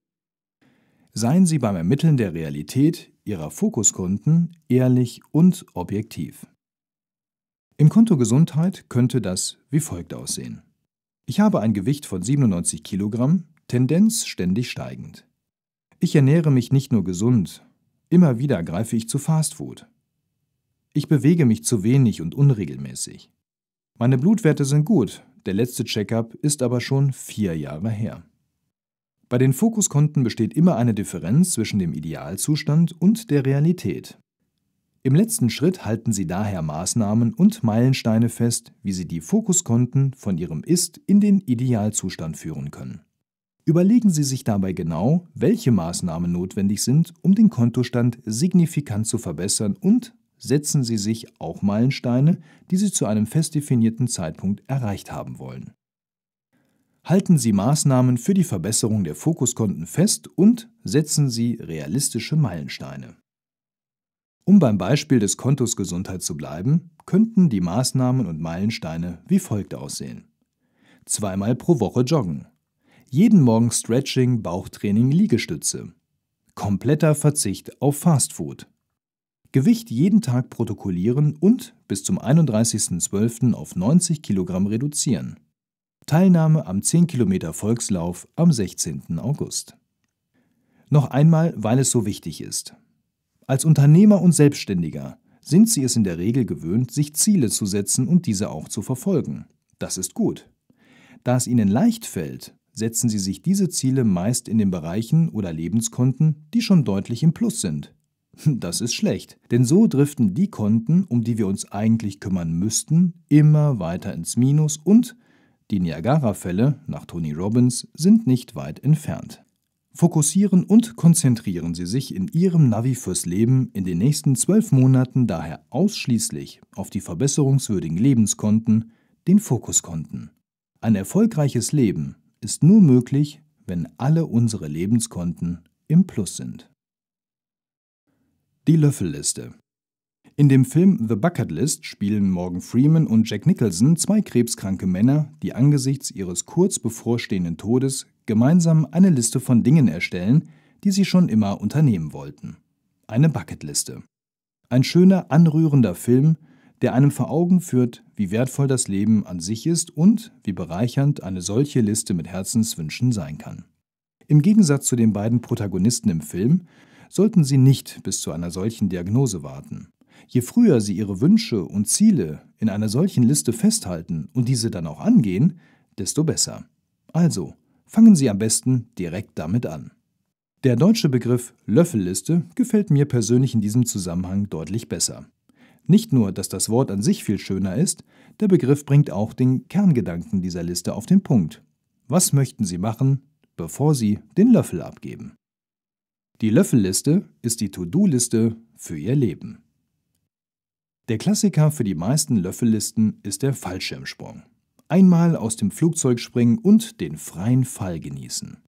Seien Sie beim Ermitteln der Realität Ihrer Fokuskunden ehrlich und objektiv. Im Konto Gesundheit könnte das wie folgt aussehen. Ich habe ein Gewicht von 97 Kilogramm, Tendenz ständig steigend. Ich ernähre mich nicht nur gesund, immer wieder greife ich zu Fastfood. Ich bewege mich zu wenig und unregelmäßig. Meine Blutwerte sind gut, der letzte Checkup ist aber schon vier Jahre her. Bei den Fokuskonten besteht immer eine Differenz zwischen dem Idealzustand und der Realität. Im letzten Schritt halten sie daher Maßnahmen und Meilensteine fest, wie sie die Fokuskonten von ihrem Ist in den Idealzustand führen können. Überlegen Sie sich dabei genau, welche Maßnahmen notwendig sind, um den Kontostand signifikant zu verbessern und setzen Sie sich auch Meilensteine, die Sie zu einem fest definierten Zeitpunkt erreicht haben wollen. Halten Sie Maßnahmen für die Verbesserung der Fokuskonten fest und setzen Sie realistische Meilensteine. Um beim Beispiel des Kontos Gesundheit zu bleiben, könnten die Maßnahmen und Meilensteine wie folgt aussehen. Zweimal pro Woche joggen. Jeden Morgen Stretching, Bauchtraining, Liegestütze. Kompletter Verzicht auf Fastfood. Gewicht jeden Tag protokollieren und bis zum 31.12. auf 90 Kilogramm reduzieren. Teilnahme am 10 Kilometer Volkslauf am 16. August. Noch einmal, weil es so wichtig ist. Als Unternehmer und Selbstständiger sind sie es in der Regel gewöhnt, sich Ziele zu setzen und diese auch zu verfolgen. Das ist gut. Da es ihnen leicht fällt, setzen sie sich diese Ziele meist in den Bereichen oder Lebenskonten, die schon deutlich im Plus sind. Das ist schlecht, denn so driften die Konten, um die wir uns eigentlich kümmern müssten, immer weiter ins Minus und die Niagara-Fälle nach Tony Robbins sind nicht weit entfernt. Fokussieren und konzentrieren Sie sich in Ihrem Navi fürs Leben in den nächsten zwölf Monaten daher ausschließlich auf die verbesserungswürdigen Lebenskonten, den Fokuskonten. Ein erfolgreiches Leben ist nur möglich, wenn alle unsere Lebenskonten im Plus sind. Die Löffelliste in dem Film The Bucket List spielen Morgan Freeman und Jack Nicholson zwei krebskranke Männer, die angesichts ihres kurz bevorstehenden Todes Gemeinsam eine Liste von Dingen erstellen, die sie schon immer unternehmen wollten. Eine Bucketliste. Ein schöner, anrührender Film, der einem vor Augen führt, wie wertvoll das Leben an sich ist und wie bereichernd eine solche Liste mit Herzenswünschen sein kann. Im Gegensatz zu den beiden Protagonisten im Film sollten Sie nicht bis zu einer solchen Diagnose warten. Je früher Sie Ihre Wünsche und Ziele in einer solchen Liste festhalten und diese dann auch angehen, desto besser. Also, Fangen Sie am besten direkt damit an. Der deutsche Begriff Löffelliste gefällt mir persönlich in diesem Zusammenhang deutlich besser. Nicht nur, dass das Wort an sich viel schöner ist, der Begriff bringt auch den Kerngedanken dieser Liste auf den Punkt. Was möchten Sie machen, bevor Sie den Löffel abgeben? Die Löffelliste ist die To-Do-Liste für Ihr Leben. Der Klassiker für die meisten Löffellisten ist der Fallschirmsprung einmal aus dem Flugzeug springen und den freien Fall genießen.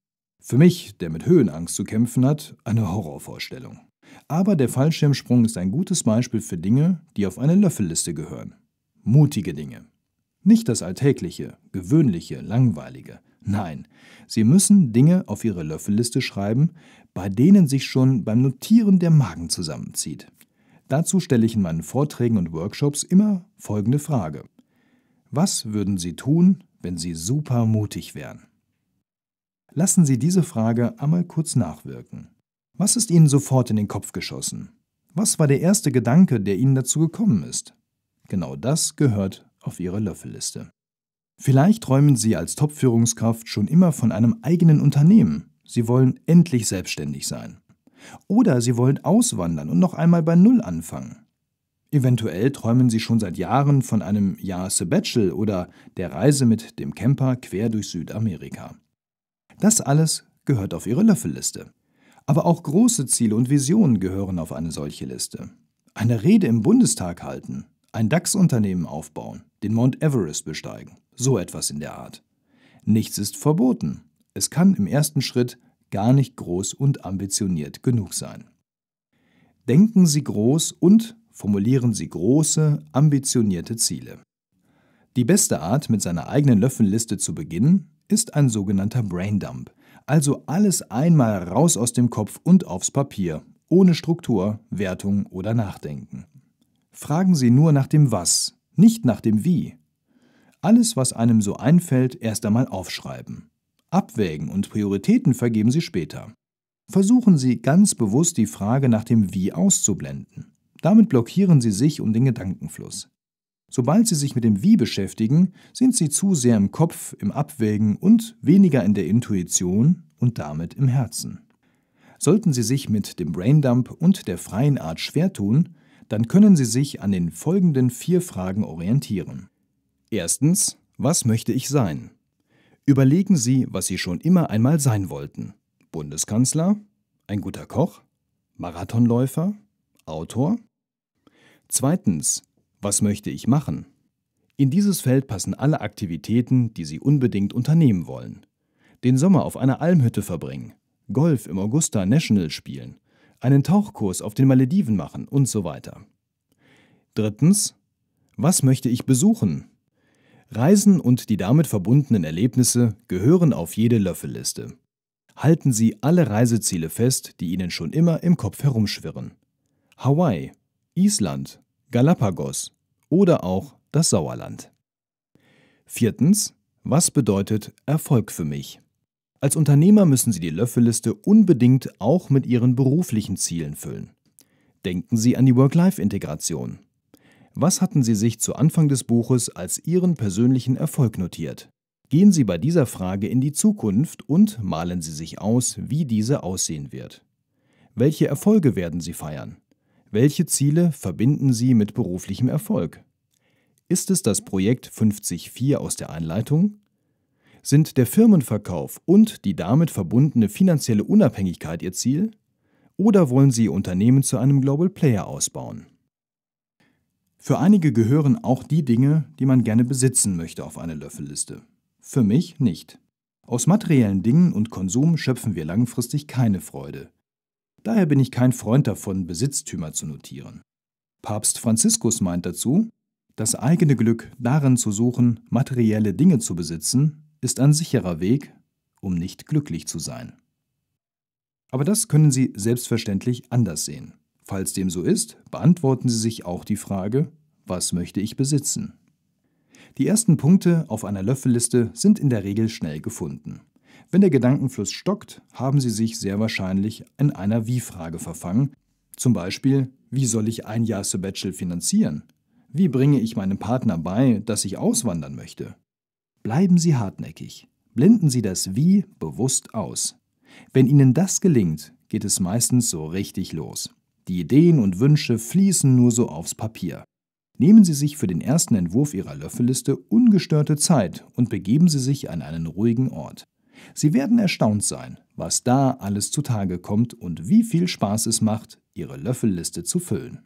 Für mich, der mit Höhenangst zu kämpfen hat, eine Horrorvorstellung. Aber der Fallschirmsprung ist ein gutes Beispiel für Dinge, die auf eine Löffelliste gehören. Mutige Dinge. Nicht das Alltägliche, Gewöhnliche, Langweilige. Nein, Sie müssen Dinge auf Ihre Löffelliste schreiben, bei denen sich schon beim Notieren der Magen zusammenzieht. Dazu stelle ich in meinen Vorträgen und Workshops immer folgende Frage. Was würden Sie tun, wenn Sie super mutig wären? Lassen Sie diese Frage einmal kurz nachwirken. Was ist Ihnen sofort in den Kopf geschossen? Was war der erste Gedanke, der Ihnen dazu gekommen ist? Genau das gehört auf Ihre Löffelliste. Vielleicht träumen Sie als Top-Führungskraft schon immer von einem eigenen Unternehmen. Sie wollen endlich selbstständig sein. Oder Sie wollen auswandern und noch einmal bei Null anfangen. Eventuell träumen Sie schon seit Jahren von einem Jahr Sabbatial oder der Reise mit dem Camper quer durch Südamerika. Das alles gehört auf Ihre Löffelliste. Aber auch große Ziele und Visionen gehören auf eine solche Liste. Eine Rede im Bundestag halten, ein DAX-Unternehmen aufbauen, den Mount Everest besteigen, so etwas in der Art. Nichts ist verboten. Es kann im ersten Schritt gar nicht groß und ambitioniert genug sein. Denken Sie groß und formulieren Sie große, ambitionierte Ziele. Die beste Art, mit seiner eigenen Löffelliste zu beginnen, ist ein sogenannter Braindump, also alles einmal raus aus dem Kopf und aufs Papier, ohne Struktur, Wertung oder Nachdenken. Fragen Sie nur nach dem Was, nicht nach dem Wie. Alles, was einem so einfällt, erst einmal aufschreiben. Abwägen und Prioritäten vergeben Sie später. Versuchen Sie ganz bewusst die Frage nach dem Wie auszublenden. Damit blockieren sie sich und den Gedankenfluss. Sobald sie sich mit dem Wie beschäftigen, sind sie zu sehr im Kopf, im Abwägen und weniger in der Intuition und damit im Herzen. Sollten sie sich mit dem Braindump und der freien Art schwer tun, dann können sie sich an den folgenden vier Fragen orientieren. Erstens, was möchte ich sein? Überlegen Sie, was Sie schon immer einmal sein wollten. Bundeskanzler? Ein guter Koch? Marathonläufer? Autor? Zweitens, was möchte ich machen? In dieses Feld passen alle Aktivitäten, die Sie unbedingt unternehmen wollen. Den Sommer auf einer Almhütte verbringen, Golf im Augusta National spielen, einen Tauchkurs auf den Malediven machen und so weiter. Drittens, was möchte ich besuchen? Reisen und die damit verbundenen Erlebnisse gehören auf jede Löffelliste. Halten Sie alle Reiseziele fest, die Ihnen schon immer im Kopf herumschwirren. Hawaii, Island, Galapagos oder auch das Sauerland. Viertens, was bedeutet Erfolg für mich? Als Unternehmer müssen Sie die Löffelliste unbedingt auch mit Ihren beruflichen Zielen füllen. Denken Sie an die Work-Life-Integration. Was hatten Sie sich zu Anfang des Buches als Ihren persönlichen Erfolg notiert? Gehen Sie bei dieser Frage in die Zukunft und malen Sie sich aus, wie diese aussehen wird. Welche Erfolge werden Sie feiern? Welche Ziele verbinden Sie mit beruflichem Erfolg? Ist es das Projekt 504 aus der Einleitung? Sind der Firmenverkauf und die damit verbundene finanzielle Unabhängigkeit Ihr Ziel? Oder wollen Sie Ihr Unternehmen zu einem Global Player ausbauen? Für einige gehören auch die Dinge, die man gerne besitzen möchte, auf eine Löffelliste. Für mich nicht. Aus materiellen Dingen und Konsum schöpfen wir langfristig keine Freude. Daher bin ich kein Freund davon, Besitztümer zu notieren. Papst Franziskus meint dazu, das eigene Glück darin zu suchen, materielle Dinge zu besitzen, ist ein sicherer Weg, um nicht glücklich zu sein. Aber das können Sie selbstverständlich anders sehen. Falls dem so ist, beantworten Sie sich auch die Frage, was möchte ich besitzen? Die ersten Punkte auf einer Löffelliste sind in der Regel schnell gefunden. Wenn der Gedankenfluss stockt, haben Sie sich sehr wahrscheinlich in einer Wie-Frage verfangen. Zum Beispiel, wie soll ich ein Jahr Sabbatial finanzieren? Wie bringe ich meinem Partner bei, dass ich auswandern möchte? Bleiben Sie hartnäckig. Blenden Sie das Wie bewusst aus. Wenn Ihnen das gelingt, geht es meistens so richtig los. Die Ideen und Wünsche fließen nur so aufs Papier. Nehmen Sie sich für den ersten Entwurf Ihrer Löffelliste ungestörte Zeit und begeben Sie sich an einen ruhigen Ort. Sie werden erstaunt sein, was da alles zutage kommt und wie viel Spaß es macht, Ihre Löffelliste zu füllen.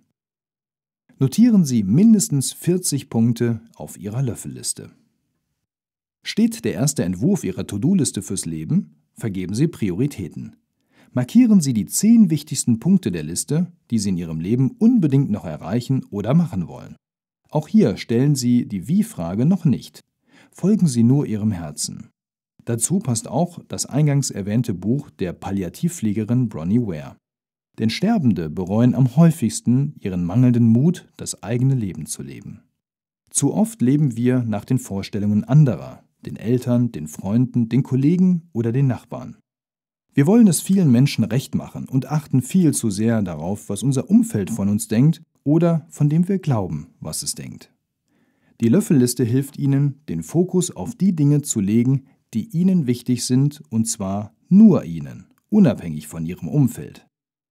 Notieren Sie mindestens 40 Punkte auf Ihrer Löffelliste. Steht der erste Entwurf Ihrer To-Do-Liste fürs Leben, vergeben Sie Prioritäten. Markieren Sie die 10 wichtigsten Punkte der Liste, die Sie in Ihrem Leben unbedingt noch erreichen oder machen wollen. Auch hier stellen Sie die Wie-Frage noch nicht. Folgen Sie nur Ihrem Herzen. Dazu passt auch das eingangs erwähnte Buch der Palliativpflegerin Bronnie Ware. Denn Sterbende bereuen am häufigsten ihren mangelnden Mut, das eigene Leben zu leben. Zu oft leben wir nach den Vorstellungen anderer, den Eltern, den Freunden, den Kollegen oder den Nachbarn. Wir wollen es vielen Menschen recht machen und achten viel zu sehr darauf, was unser Umfeld von uns denkt oder von dem wir glauben, was es denkt. Die Löffelliste hilft Ihnen, den Fokus auf die Dinge zu legen, die ihnen wichtig sind, und zwar nur ihnen, unabhängig von ihrem Umfeld.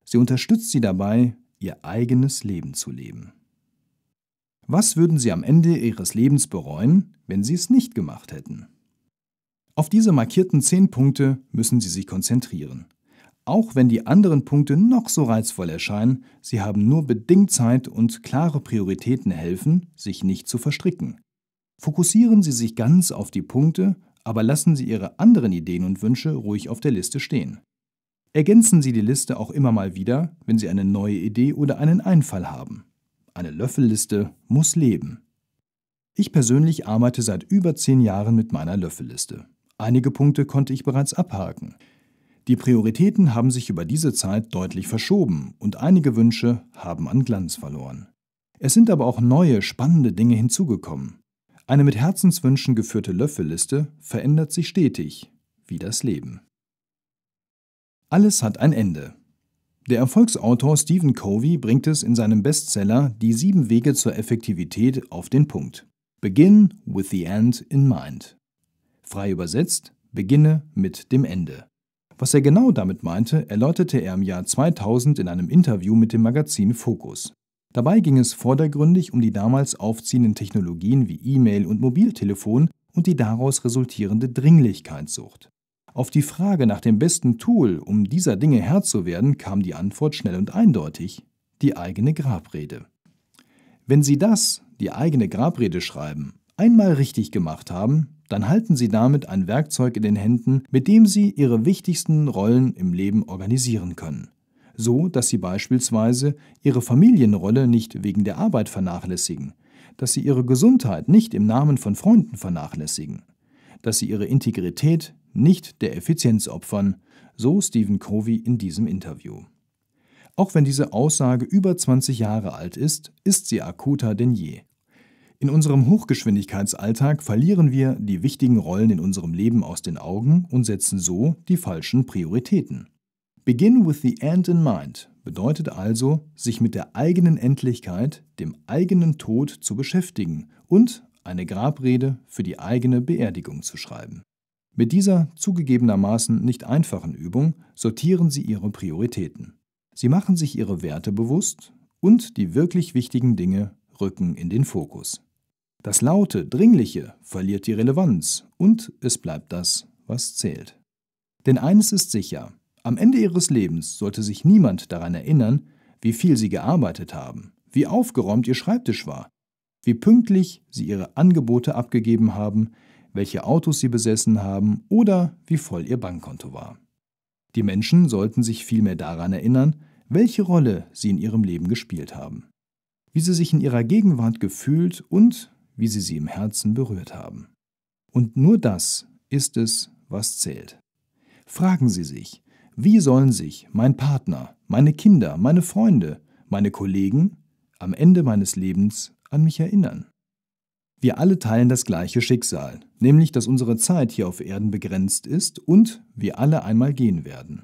Sie unterstützt sie dabei, ihr eigenes Leben zu leben. Was würden Sie am Ende Ihres Lebens bereuen, wenn Sie es nicht gemacht hätten? Auf diese markierten zehn Punkte müssen Sie sich konzentrieren. Auch wenn die anderen Punkte noch so reizvoll erscheinen, sie haben nur bedingt Zeit und klare Prioritäten helfen, sich nicht zu verstricken. Fokussieren Sie sich ganz auf die Punkte aber lassen Sie Ihre anderen Ideen und Wünsche ruhig auf der Liste stehen. Ergänzen Sie die Liste auch immer mal wieder, wenn Sie eine neue Idee oder einen Einfall haben. Eine Löffelliste muss leben. Ich persönlich arbeite seit über zehn Jahren mit meiner Löffelliste. Einige Punkte konnte ich bereits abhaken. Die Prioritäten haben sich über diese Zeit deutlich verschoben und einige Wünsche haben an Glanz verloren. Es sind aber auch neue, spannende Dinge hinzugekommen. Eine mit Herzenswünschen geführte Löffelliste verändert sich stetig, wie das Leben. Alles hat ein Ende. Der Erfolgsautor Stephen Covey bringt es in seinem Bestseller Die sieben Wege zur Effektivität auf den Punkt. Begin with the end in mind. Frei übersetzt, beginne mit dem Ende. Was er genau damit meinte, erläuterte er im Jahr 2000 in einem Interview mit dem Magazin Focus. Dabei ging es vordergründig um die damals aufziehenden Technologien wie E-Mail und Mobiltelefon und die daraus resultierende Dringlichkeitssucht. Auf die Frage nach dem besten Tool, um dieser Dinge Herr zu werden, kam die Antwort schnell und eindeutig die eigene Grabrede. Wenn Sie das, die eigene Grabrede schreiben, einmal richtig gemacht haben, dann halten Sie damit ein Werkzeug in den Händen, mit dem Sie Ihre wichtigsten Rollen im Leben organisieren können so dass sie beispielsweise ihre Familienrolle nicht wegen der Arbeit vernachlässigen, dass sie ihre Gesundheit nicht im Namen von Freunden vernachlässigen, dass sie ihre Integrität nicht der Effizienz opfern, so Stephen Covey in diesem Interview. Auch wenn diese Aussage über 20 Jahre alt ist, ist sie akuter denn je. In unserem Hochgeschwindigkeitsalltag verlieren wir die wichtigen Rollen in unserem Leben aus den Augen und setzen so die falschen Prioritäten. Begin with the end in mind bedeutet also, sich mit der eigenen Endlichkeit, dem eigenen Tod zu beschäftigen und eine Grabrede für die eigene Beerdigung zu schreiben. Mit dieser zugegebenermaßen nicht einfachen Übung sortieren Sie Ihre Prioritäten. Sie machen sich Ihre Werte bewusst und die wirklich wichtigen Dinge rücken in den Fokus. Das laute, dringliche verliert die Relevanz und es bleibt das, was zählt. Denn eines ist sicher, am Ende ihres Lebens sollte sich niemand daran erinnern, wie viel sie gearbeitet haben, wie aufgeräumt ihr Schreibtisch war, wie pünktlich sie ihre Angebote abgegeben haben, welche Autos sie besessen haben oder wie voll ihr Bankkonto war. Die Menschen sollten sich vielmehr daran erinnern, welche Rolle sie in ihrem Leben gespielt haben, wie sie sich in ihrer Gegenwart gefühlt und wie sie sie im Herzen berührt haben. Und nur das ist es, was zählt. Fragen Sie sich, wie sollen sich mein Partner, meine Kinder, meine Freunde, meine Kollegen am Ende meines Lebens an mich erinnern? Wir alle teilen das gleiche Schicksal, nämlich dass unsere Zeit hier auf Erden begrenzt ist und wir alle einmal gehen werden.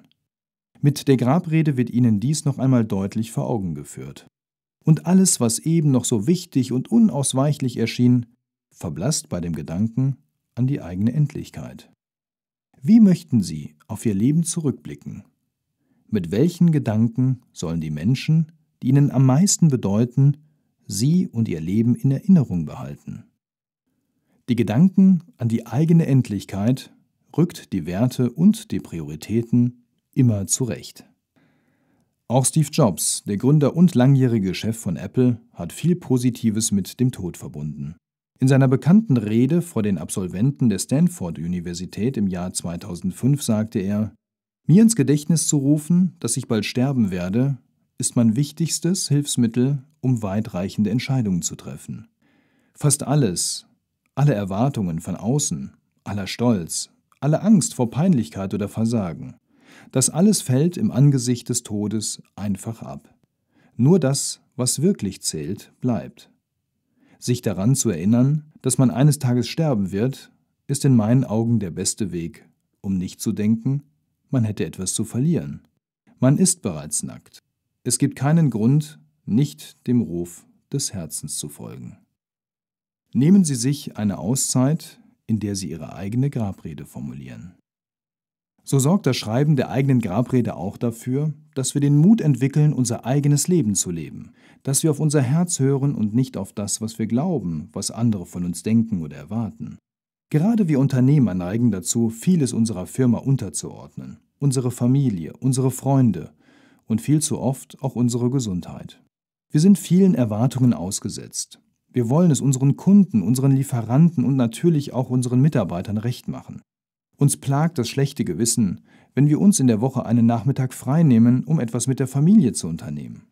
Mit der Grabrede wird Ihnen dies noch einmal deutlich vor Augen geführt. Und alles, was eben noch so wichtig und unausweichlich erschien, verblasst bei dem Gedanken an die eigene Endlichkeit. Wie möchten Sie auf Ihr Leben zurückblicken? Mit welchen Gedanken sollen die Menschen, die Ihnen am meisten bedeuten, Sie und Ihr Leben in Erinnerung behalten? Die Gedanken an die eigene Endlichkeit rückt die Werte und die Prioritäten immer zurecht. Auch Steve Jobs, der Gründer und langjährige Chef von Apple, hat viel Positives mit dem Tod verbunden. In seiner bekannten Rede vor den Absolventen der Stanford-Universität im Jahr 2005 sagte er, Mir ins Gedächtnis zu rufen, dass ich bald sterben werde, ist mein wichtigstes Hilfsmittel, um weitreichende Entscheidungen zu treffen. Fast alles, alle Erwartungen von außen, aller Stolz, alle Angst vor Peinlichkeit oder Versagen, das alles fällt im Angesicht des Todes einfach ab. Nur das, was wirklich zählt, bleibt. Sich daran zu erinnern, dass man eines Tages sterben wird, ist in meinen Augen der beste Weg, um nicht zu denken, man hätte etwas zu verlieren. Man ist bereits nackt. Es gibt keinen Grund, nicht dem Ruf des Herzens zu folgen. Nehmen Sie sich eine Auszeit, in der Sie Ihre eigene Grabrede formulieren. So sorgt das Schreiben der eigenen Grabrede auch dafür, dass wir den Mut entwickeln, unser eigenes Leben zu leben, dass wir auf unser Herz hören und nicht auf das, was wir glauben, was andere von uns denken oder erwarten. Gerade wir Unternehmer neigen dazu, vieles unserer Firma unterzuordnen, unsere Familie, unsere Freunde und viel zu oft auch unsere Gesundheit. Wir sind vielen Erwartungen ausgesetzt. Wir wollen es unseren Kunden, unseren Lieferanten und natürlich auch unseren Mitarbeitern recht machen. Uns plagt das schlechte Gewissen, wenn wir uns in der Woche einen Nachmittag frei nehmen, um etwas mit der Familie zu unternehmen.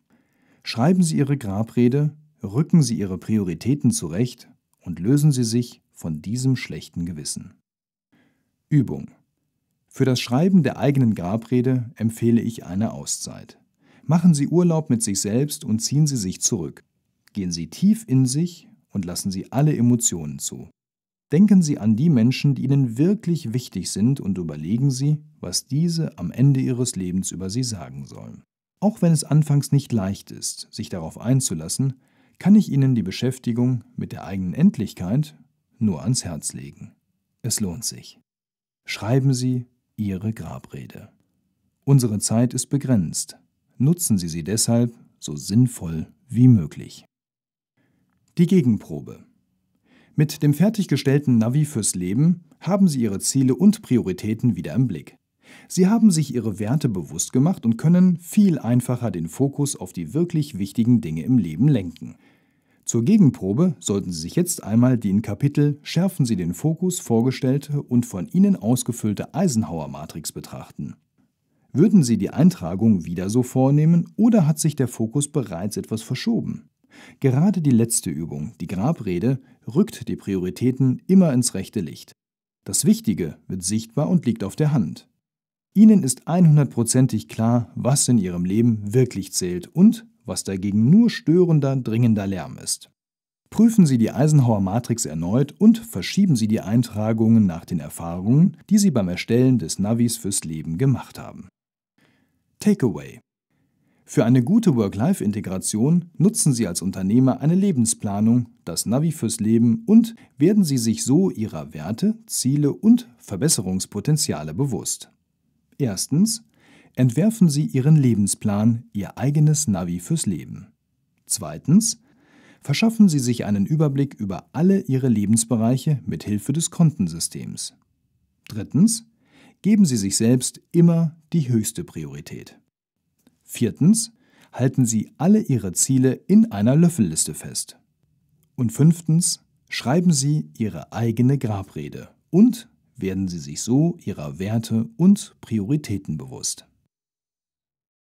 Schreiben Sie Ihre Grabrede, rücken Sie Ihre Prioritäten zurecht und lösen Sie sich von diesem schlechten Gewissen. Übung. Für das Schreiben der eigenen Grabrede empfehle ich eine Auszeit. Machen Sie Urlaub mit sich selbst und ziehen Sie sich zurück. Gehen Sie tief in sich und lassen Sie alle Emotionen zu. Denken Sie an die Menschen, die Ihnen wirklich wichtig sind und überlegen Sie, was diese am Ende Ihres Lebens über Sie sagen sollen. Auch wenn es anfangs nicht leicht ist, sich darauf einzulassen, kann ich Ihnen die Beschäftigung mit der eigenen Endlichkeit nur ans Herz legen. Es lohnt sich. Schreiben Sie Ihre Grabrede. Unsere Zeit ist begrenzt. Nutzen Sie sie deshalb so sinnvoll wie möglich. Die Gegenprobe. Mit dem fertiggestellten Navi fürs Leben haben Sie Ihre Ziele und Prioritäten wieder im Blick. Sie haben sich Ihre Werte bewusst gemacht und können viel einfacher den Fokus auf die wirklich wichtigen Dinge im Leben lenken. Zur Gegenprobe sollten Sie sich jetzt einmal die in Kapitel Schärfen Sie den Fokus vorgestellte und von Ihnen ausgefüllte Eisenhower-Matrix betrachten. Würden Sie die Eintragung wieder so vornehmen oder hat sich der Fokus bereits etwas verschoben? Gerade die letzte Übung, die Grabrede, rückt die Prioritäten immer ins rechte Licht. Das Wichtige wird sichtbar und liegt auf der Hand. Ihnen ist 100%ig klar, was in Ihrem Leben wirklich zählt und was dagegen nur störender, dringender Lärm ist. Prüfen Sie die Eisenhower Matrix erneut und verschieben Sie die Eintragungen nach den Erfahrungen, die Sie beim Erstellen des Navis fürs Leben gemacht haben. Takeaway für eine gute Work-Life-Integration nutzen Sie als Unternehmer eine Lebensplanung, das Navi fürs Leben und werden Sie sich so Ihrer Werte, Ziele und Verbesserungspotenziale bewusst. Erstens. Entwerfen Sie Ihren Lebensplan, Ihr eigenes Navi fürs Leben. Zweitens. Verschaffen Sie sich einen Überblick über alle Ihre Lebensbereiche mit Hilfe des Kontensystems. Drittens. Geben Sie sich selbst immer die höchste Priorität. Viertens, halten Sie alle Ihre Ziele in einer Löffelliste fest. Und fünftens, schreiben Sie Ihre eigene Grabrede und werden Sie sich so Ihrer Werte und Prioritäten bewusst.